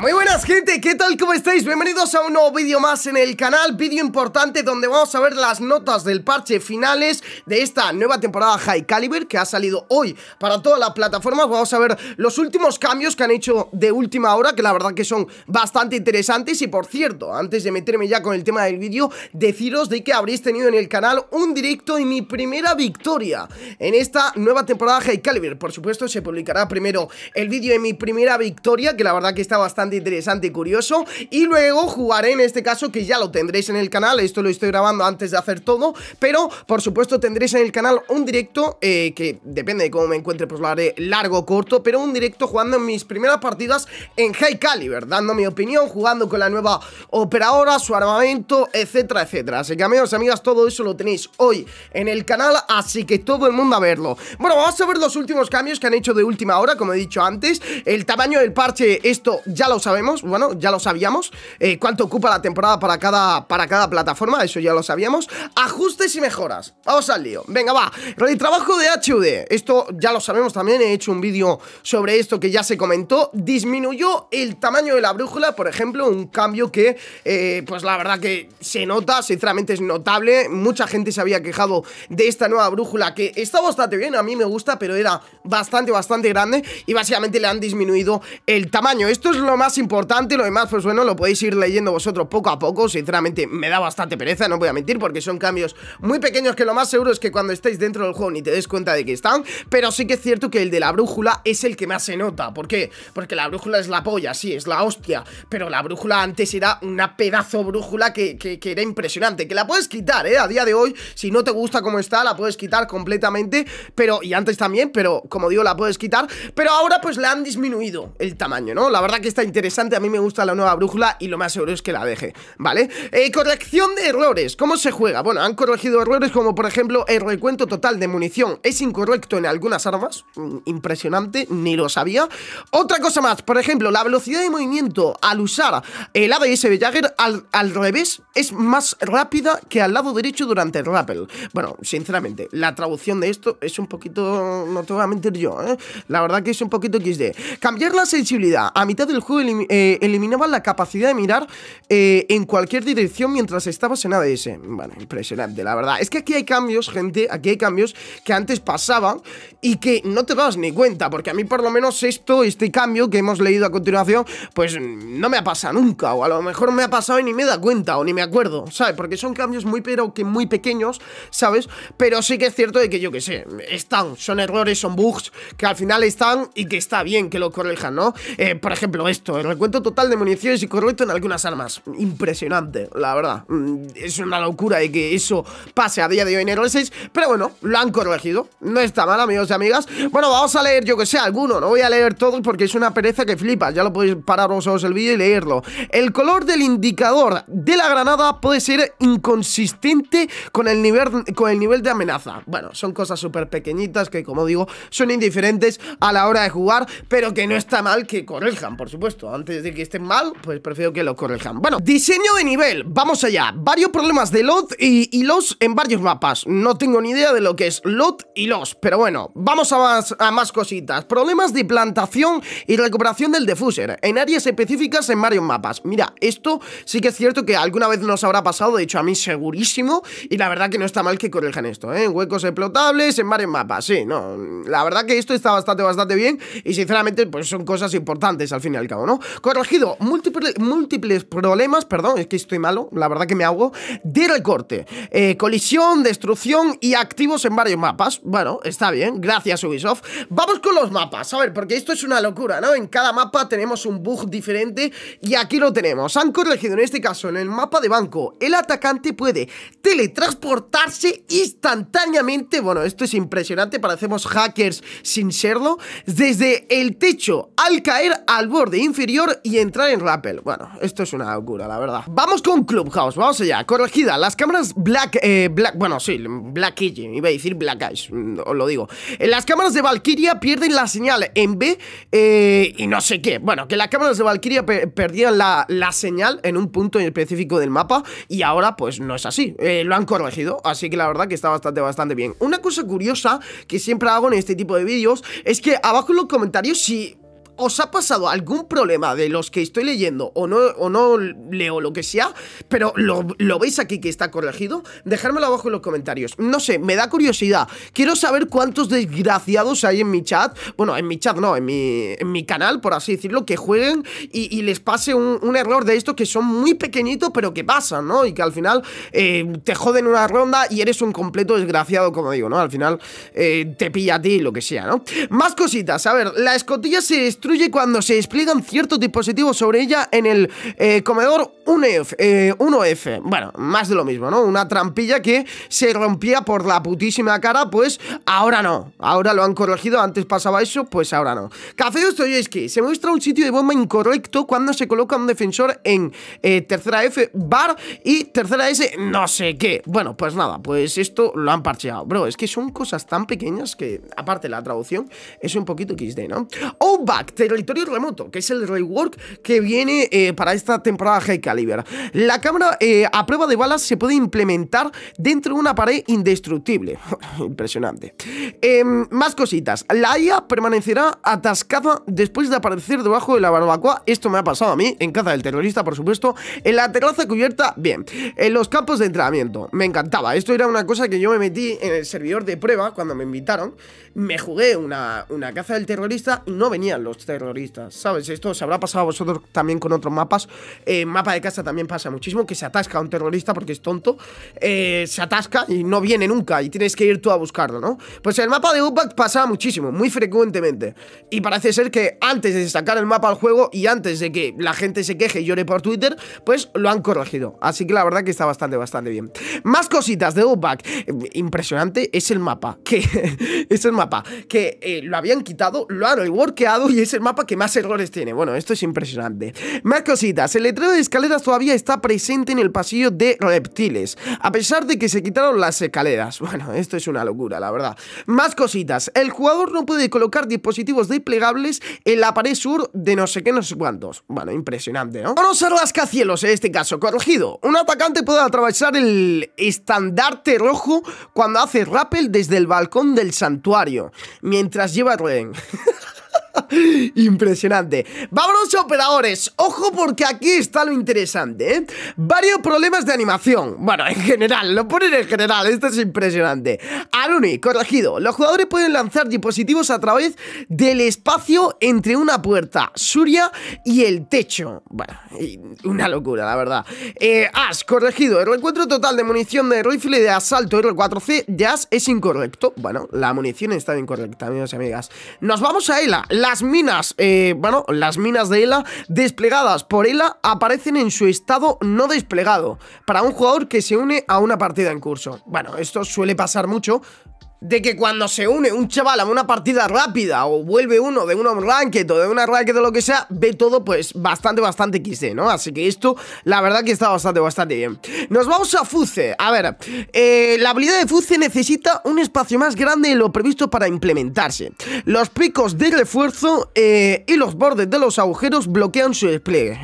Muy buenas gente, ¿qué tal? ¿Cómo estáis? Bienvenidos a un nuevo vídeo más en el canal Vídeo importante donde vamos a ver las notas del parche finales De esta nueva temporada High Caliber que ha salido hoy para todas las plataformas Vamos a ver los últimos cambios que han hecho de última hora Que la verdad que son bastante interesantes Y por cierto, antes de meterme ya con el tema del vídeo Deciros de que habréis tenido en el canal un directo y mi primera victoria En esta nueva temporada High Caliber Por supuesto se publicará primero el vídeo de mi primera victoria Que la verdad que está bastante interesante curioso Y luego jugaré en este caso que ya lo tendréis en el canal Esto lo estoy grabando antes de hacer todo Pero por supuesto tendréis en el canal un directo eh, Que depende de cómo me encuentre pues lo haré largo o corto Pero un directo jugando en mis primeras partidas en High Caliber Dando mi opinión, jugando con la nueva operadora, su armamento, etcétera, etcétera Así que amigos, amigas, todo eso lo tenéis hoy en el canal Así que todo el mundo a verlo Bueno, vamos a ver los últimos cambios que han hecho de última hora Como he dicho antes El tamaño del parche, esto ya lo sabemos bueno, ya lo sabíamos. Eh, cuánto ocupa la temporada para cada, para cada plataforma, eso ya lo sabíamos. Ajustes y mejoras. Vamos al lío. Venga, va. trabajo de HUD. Esto ya lo sabemos también. He hecho un vídeo sobre esto que ya se comentó. Disminuyó el tamaño de la brújula, por ejemplo, un cambio que, eh, pues la verdad que se nota, sinceramente es notable. Mucha gente se había quejado de esta nueva brújula que está bastante bien, a mí me gusta, pero era bastante, bastante grande y básicamente le han disminuido el tamaño. Esto es lo más importante lo demás, pues bueno, lo podéis ir leyendo vosotros poco a poco. Sinceramente, me da bastante pereza, no voy a mentir, porque son cambios muy pequeños que lo más seguro es que cuando estéis dentro del juego ni te des cuenta de que están. Pero sí que es cierto que el de la brújula es el que más se nota. ¿Por qué? Porque la brújula es la polla, sí, es la hostia. Pero la brújula antes era una pedazo brújula que, era impresionante. Que la puedes quitar, ¿eh? A día de hoy, si no te gusta cómo está, la puedes quitar completamente. Pero, y antes también, pero como digo, la puedes quitar. Pero ahora pues le han disminuido el tamaño, ¿no? La verdad que está interesante a mí me gusta la nueva brújula y lo más seguro es que la deje, ¿vale? Eh, corrección de errores, ¿cómo se juega? Bueno, han corregido errores como por ejemplo el recuento total de munición es incorrecto en algunas armas, mm, impresionante, ni lo sabía. Otra cosa más, por ejemplo, la velocidad de movimiento al usar el ADS de Jagger al, al revés es más rápida que al lado derecho durante el rappel. Bueno, sinceramente, la traducción de esto es un poquito, no te voy a mentir yo, ¿eh? La verdad que es un poquito XD. Cambiar la sensibilidad a mitad del juego eh, eh, eliminaban la capacidad de mirar eh, en cualquier dirección mientras estabas en ADS. Bueno, impresionante, la verdad. Es que aquí hay cambios, gente, aquí hay cambios que antes pasaban y que no te das ni cuenta, porque a mí por lo menos esto, este cambio que hemos leído a continuación, pues no me ha pasado nunca, o a lo mejor me ha pasado y ni me da cuenta, o ni me acuerdo, ¿sabes? Porque son cambios muy, pero que muy pequeños, ¿sabes? Pero sí que es cierto de que yo que sé, están, son errores, son bugs, que al final están y que está bien que lo corrijan, ¿no? Eh, por ejemplo, esto, el recuento total de municiones y correcto en algunas armas. Impresionante, la verdad. Mm, es una locura de que eso pase a día de hoy en 6, pero bueno, lo han corregido. No está mal, amigos y amigas. Bueno, vamos a leer, yo que sé, alguno. No voy a leer todos porque es una pereza que flipa. Ya lo podéis parar vosotros el vídeo y leerlo. El color del indicador de la granada puede ser inconsistente con el nivel, con el nivel de amenaza. Bueno, son cosas súper pequeñitas que, como digo, son indiferentes a la hora de jugar, pero que no está mal que corrijan, por supuesto. Antes decir que estén mal, pues prefiero que lo corrijan. Bueno, diseño de nivel, vamos allá. Varios problemas de LOT y, LOS en varios mapas. No tengo ni idea de lo que es LOT y LOS, pero bueno, vamos a más, cositas. Problemas de plantación y recuperación del defuser en áreas específicas en varios mapas. Mira, esto sí que es cierto que alguna vez nos habrá pasado, de hecho a mí segurísimo, y la verdad que no está mal que corrijan esto, ¿eh? Huecos explotables en varios mapas, sí, no. La verdad que esto está bastante, bastante bien y sinceramente pues son cosas importantes al fin y al cabo, ¿no? corregido múltiples, problemas, perdón, es que estoy malo, la verdad que me hago, de recorte, eh, colisión, destrucción y activos en varios mapas. Bueno, está bien, gracias Ubisoft. Vamos con los mapas, a ver, porque esto es una locura, ¿no? En cada mapa tenemos un bug diferente y aquí lo tenemos. Han corregido en este caso, en el mapa de banco, el atacante puede teletransportarse instantáneamente, bueno, esto es impresionante, parecemos hackers sin serlo, desde el techo al caer al borde inferior y entrar en Rappel. Bueno, esto es una locura, la verdad. Vamos con Clubhouse, vamos allá. Corregida, las cámaras Black... Eh, black bueno, sí, Black iba a decir Black Eyes, mm, os lo digo. Eh, las cámaras de Valkyria pierden la señal en B eh, y no sé qué. Bueno, que las cámaras de Valkyria perdían la, señal en un punto en específico del mapa y ahora pues no es así. lo han corregido, así que la verdad que está bastante, bastante bien. Una cosa curiosa que siempre hago en este tipo de vídeos es que abajo en los comentarios si os ha pasado algún problema de los que estoy leyendo o no, o no leo lo que sea, pero lo, veis aquí que está corregido, dejármelo abajo en los comentarios. No sé, me da curiosidad. Quiero saber cuántos desgraciados hay en mi chat, bueno, en mi chat no, en mi, en mi canal, por así decirlo, que jueguen y, les pase un, error de estos que son muy pequeñitos, pero que pasan, ¿no? Y que al final eh, te joden una ronda y eres un completo desgraciado, como digo, ¿no? Al final eh, te pilla a ti lo que sea, ¿no? Más cositas, a ver, la escotilla se cuando se despliegan ciertos dispositivos sobre ella en el eh, comedor 1F, 1F. Eh, bueno, más de lo mismo, ¿no? Una trampilla que se rompía por la putísima cara, pues ahora no. Ahora lo han corregido, antes pasaba eso, pues ahora no. Café que se muestra un sitio de bomba incorrecto cuando se coloca un defensor en eh, tercera F bar y tercera S no sé qué. Bueno, pues nada, pues esto lo han parcheado. Bro, es que son cosas tan pequeñas que, aparte la traducción, es un poquito XD, ¿no? back Territorio Remoto, que es el rework que viene eh, para esta temporada High Caliber. La cámara eh, a prueba de balas se puede implementar dentro de una pared indestructible. Impresionante. Em, más cositas. La IA permanecerá atascada después de aparecer debajo de la barbacoa. Esto me ha pasado a mí, en Caza del terrorista, por supuesto. En la terraza cubierta, bien. En los campos de entrenamiento, me encantaba. Esto era una cosa que yo me metí en el servidor de prueba cuando me invitaron. Me jugué una, una caza del terrorista y no venían los terroristas, ¿sabes? Esto se habrá pasado a vosotros también con otros mapas. Eh, mapa de casa también pasa muchísimo, que se atasca a un terrorista porque es tonto, eh, se atasca y no viene nunca y tienes que ir tú a buscarlo, ¿no? Pues el mapa de Upback pasaba muchísimo, muy frecuentemente. Y parece ser que antes de sacar el mapa al juego y antes de que la gente se queje y llore por Twitter, pues lo han corregido. Así que la verdad que está bastante, bastante bien. Más cositas de Upback. Eh, impresionante es el mapa, que es el mapa, que lo habían quitado, lo han reworkeado y es el mapa que más errores tiene. Bueno, esto es impresionante. Más cositas. El letrero de escaleras todavía está presente en el pasillo de reptiles, a pesar de que se quitaron las escaleras. Bueno, esto es una locura, la verdad. Más cositas. El jugador no puede colocar dispositivos desplegables en la pared sur de no sé qué, no sé cuántos. Bueno, impresionante, ¿no? Vamos a rascacielos en este caso. Corregido. Un atacante puede atravesar el estandarte rojo cuando hace rappel desde el balcón del santuario, mientras lleva rehén. Impresionante. Vámonos operadores. Ojo porque aquí está lo interesante, ¿eh? Varios problemas de animación. Bueno, en general, lo ponen en general. Esto es impresionante. Aruni, corregido. Los jugadores pueden lanzar dispositivos a través del espacio entre una puerta, Surya y el techo. Bueno, una locura, la verdad. Eh, corregido. El encuentro total de munición de rifle de asalto R4C de es incorrecto. Bueno, la munición está incorrecta, amigos y amigas. Nos vamos a Ela. La las minas, eh, bueno, las minas de ELA desplegadas por ELA aparecen en su estado no desplegado para un jugador que se une a una partida en curso. Bueno, esto suele pasar mucho de que cuando se une un chaval a una partida rápida o vuelve uno de un ranked o de una ranked o lo que sea, ve todo pues bastante, bastante XD, ¿no? Así que esto, la verdad que está bastante, bastante bien. Nos vamos a Fuce. A ver, eh, la habilidad de Fuce necesita un espacio más grande de lo previsto para implementarse. Los picos de refuerzo eh, y los bordes de los agujeros bloquean su despliegue.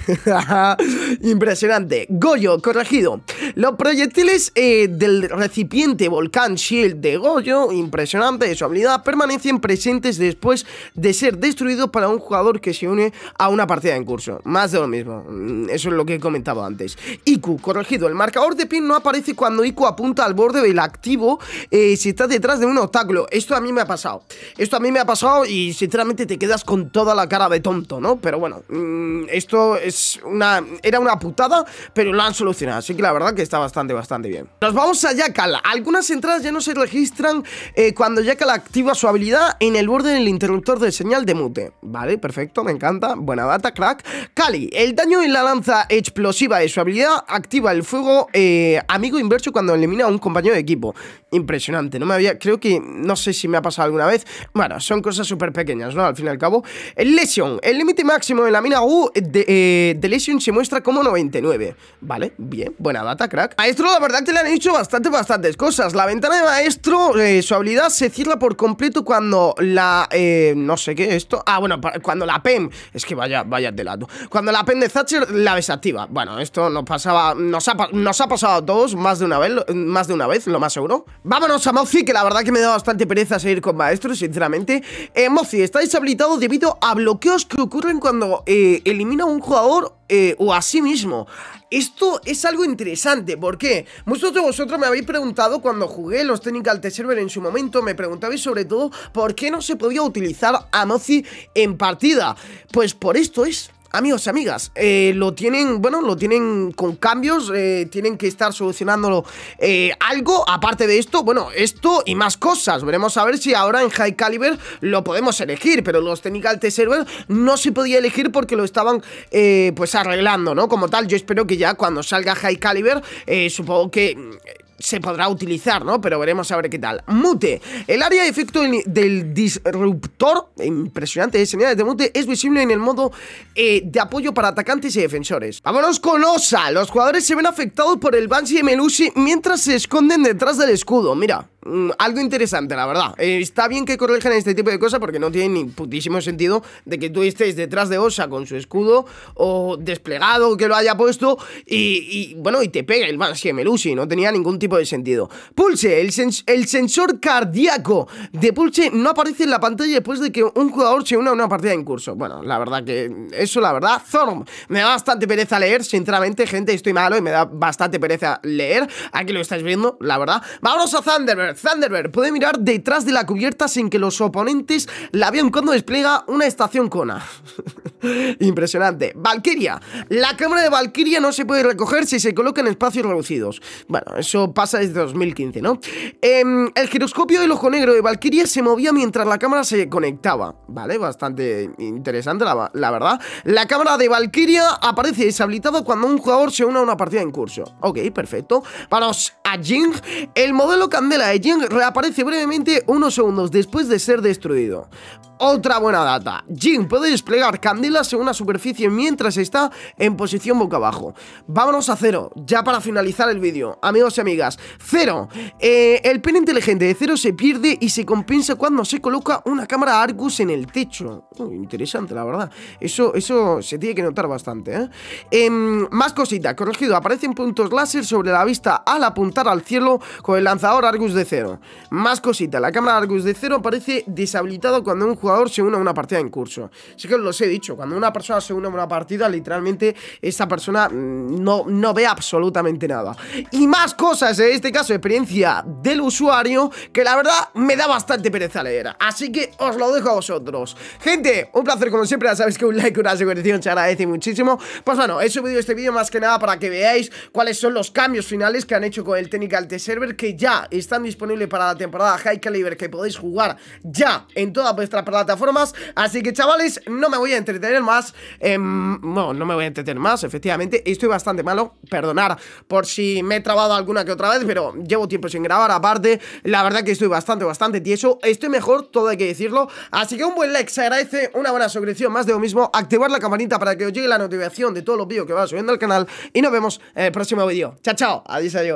Impresionante. Goyo, corregido. Los proyectiles eh, del recipiente volcán Shield de Goyo, impresionante su habilidad, permanecen presentes después de ser destruidos para un jugador que se une a una partida en curso. Más de lo mismo, mm, eso es lo que he comentado antes. Iku, corregido, el marcador de pin no aparece cuando Iku apunta al borde del activo eh, si está detrás de un obstáculo. Esto a mí me ha pasado. Esto a mí me ha pasado y sinceramente te quedas con toda la cara de tonto, ¿no? Pero bueno, mm, esto es una era una putada, pero lo han solucionado. Así que la verdad que está bastante, bastante bien. Nos vamos a Yakala. Algunas entradas ya no se registran eh, cuando Jackal activa su habilidad en el borde del interruptor de señal de mute. Vale, perfecto, me encanta. Buena data, crack. Cali, el daño en la lanza explosiva de su habilidad activa el fuego eh, amigo inverso cuando elimina a un compañero de equipo. Impresionante, no me había... Creo que... No sé si me ha pasado alguna vez. Bueno, son cosas súper pequeñas, ¿no? Al fin y al cabo. Lesion, el límite máximo de la mina U de, eh, Lesion se muestra como 99. Vale, bien, buena data, crack. A esto la verdad que le han hecho bastante, bastantes cosas. La venta de maestro, eh, su habilidad se cierra por completo cuando la... Eh, no sé qué esto. Ah, bueno, cuando la PEN... Es que vaya, vaya lado Cuando la PEN de Thatcher la desactiva. Bueno, esto nos pasaba... Nos ha, nos ha pasado a todos más de una vez, más de una vez, lo más seguro. Vámonos a Mozi, que la verdad que me da bastante pereza seguir con maestro, sinceramente. Eh, Mozi, está deshabilitado debido a bloqueos que ocurren cuando eh, elimina un jugador eh, o así mismo. Esto es algo interesante, ¿por qué? Muchos de vosotros me habéis preguntado cuando jugué los Technical Test Server en su momento, me preguntabais sobre todo por qué no se podía utilizar a Mozi en partida. Pues por esto es, amigos y amigas, eh, lo tienen, bueno, lo tienen con cambios, eh, tienen que estar solucionándolo eh, algo, aparte de esto, bueno, esto y más cosas, veremos a ver si ahora en High Caliber lo podemos elegir, pero los Technical t Server no se podía elegir porque lo estaban pues arreglando, ¿no? Como tal, yo espero que ya cuando salga High Caliber, supongo que se podrá utilizar, ¿no? Pero veremos a ver qué tal. Mute. El área de efecto del disruptor, impresionante de ¿eh? señales de mute, es visible en el modo eh, de apoyo para atacantes y defensores. Vámonos con Osa. Los jugadores se ven afectados por el Banshee Melusi mientras se esconden detrás del escudo. Mira. Mm, algo interesante, la verdad. Eh, está bien que corrijan este tipo de cosas porque no tiene ni putísimo sentido de que tú estés detrás de Osa con su escudo o desplegado que lo haya puesto y, bueno, y te pega el Banshee Melusi, no tenía ningún tipo de sentido. Pulse, el, sensor cardíaco de Pulse no aparece en la pantalla después de que un jugador se una a una partida en curso. Bueno, la verdad que eso, la verdad, Zorm, me da bastante pereza leer, sinceramente, gente, estoy malo y me da bastante pereza leer. Aquí lo estáis viendo, la verdad. Vámonos a Thunderbird. Thunderbird puede mirar detrás de la cubierta sin que los oponentes la vean cuando despliega una estación Kona. Impresionante. Valkyria. La cámara de Valkyria no se puede recoger si se coloca en espacios reducidos. Bueno, eso pasa desde 2015, ¿no? Em, el giroscopio del ojo negro de Valkyria se movía mientras la cámara se conectaba. Vale, bastante interesante, la, verdad. La cámara de Valkyria aparece deshabilitada cuando un jugador se une a una partida en curso. Ok, perfecto. Para a Jing, el modelo candela de Jing reaparece brevemente unos segundos después de ser destruido. Otra buena data. Jin puede desplegar candelas en una superficie mientras está en posición boca abajo. Vámonos a cero, ya para finalizar el vídeo. Amigos y amigas, cero. Eh, el pen inteligente de cero se pierde y se compensa cuando se coloca una cámara Argus en el techo. interesante, la verdad. Eso, eso se tiene que notar bastante, ¿eh? Em, más cosita Corregido, aparecen puntos láser sobre la vista al apuntar al cielo con el lanzador Argus de cero. Más cosita, la cámara Argus de cero aparece deshabilitada cuando un juego jugador se une a una partida en curso. Así que os los he dicho, cuando una persona se une a una partida, literalmente esa persona mm, no, no ve absolutamente nada. Y más cosas, en este caso, experiencia del usuario, que la verdad me da bastante pereza leer. Así que os lo dejo a vosotros. Gente, un placer como siempre, ya sabéis que un like, una suscripción se agradece muchísimo. Pues bueno, he subido este vídeo más que nada para que veáis cuáles son los cambios finales que han hecho con el Technical t Server, que ya están disponibles para la temporada High Caliber, que podéis jugar ya en toda vuestra plataforma plataformas. Así que, chavales, no me voy a entretener más. Em, no me voy a entretener más, efectivamente. Estoy bastante malo. Perdonar por si me he trabado alguna que otra vez, pero llevo tiempo sin grabar. Aparte, la verdad que estoy bastante, bastante tieso. Estoy mejor, todo hay que decirlo. Así que un buen like se agradece, una buena suscripción, más de lo mismo. Activar la campanita para que os llegue la notificación de todos los vídeos que va subiendo al canal. Y nos vemos en el próximo vídeo. Chao, chao. Adiós, adiós.